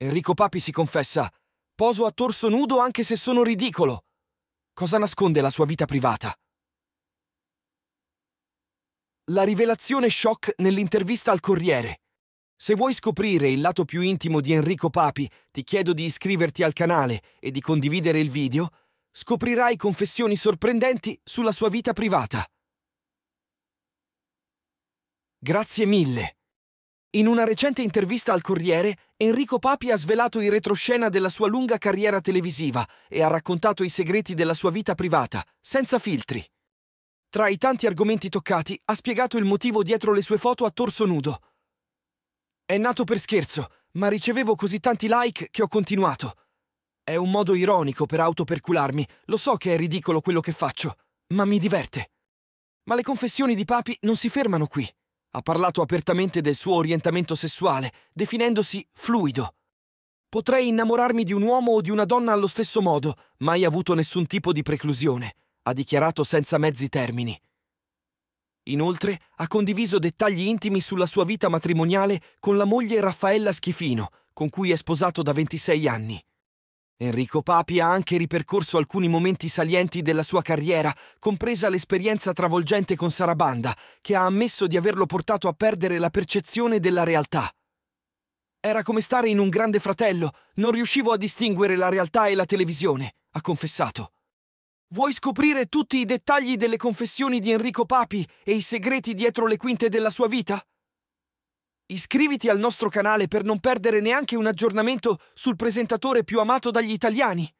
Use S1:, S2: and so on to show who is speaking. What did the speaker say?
S1: Enrico Papi si confessa. Poso a torso nudo anche se sono ridicolo. Cosa nasconde la sua vita privata? La rivelazione shock nell'intervista al Corriere. Se vuoi scoprire il lato più intimo di Enrico Papi, ti chiedo di iscriverti al canale e di condividere il video. Scoprirai confessioni sorprendenti sulla sua vita privata. Grazie mille. In una recente intervista al Corriere, Enrico Papi ha svelato in retroscena della sua lunga carriera televisiva e ha raccontato i segreti della sua vita privata, senza filtri. Tra i tanti argomenti toccati, ha spiegato il motivo dietro le sue foto a torso nudo. È nato per scherzo, ma ricevevo così tanti like che ho continuato. È un modo ironico per autopercularmi, lo so che è ridicolo quello che faccio, ma mi diverte. Ma le confessioni di Papi non si fermano qui. Ha parlato apertamente del suo orientamento sessuale, definendosi fluido. Potrei innamorarmi di un uomo o di una donna allo stesso modo, mai avuto nessun tipo di preclusione, ha dichiarato senza mezzi termini. Inoltre ha condiviso dettagli intimi sulla sua vita matrimoniale con la moglie Raffaella Schifino, con cui è sposato da 26 anni. Enrico Papi ha anche ripercorso alcuni momenti salienti della sua carriera, compresa l'esperienza travolgente con Sarabanda, che ha ammesso di averlo portato a perdere la percezione della realtà. Era come stare in un grande fratello, non riuscivo a distinguere la realtà e la televisione, ha confessato. Vuoi scoprire tutti i dettagli delle confessioni di Enrico Papi e i segreti dietro le quinte della sua vita? Iscriviti al nostro canale per non perdere neanche un aggiornamento sul presentatore più amato dagli italiani.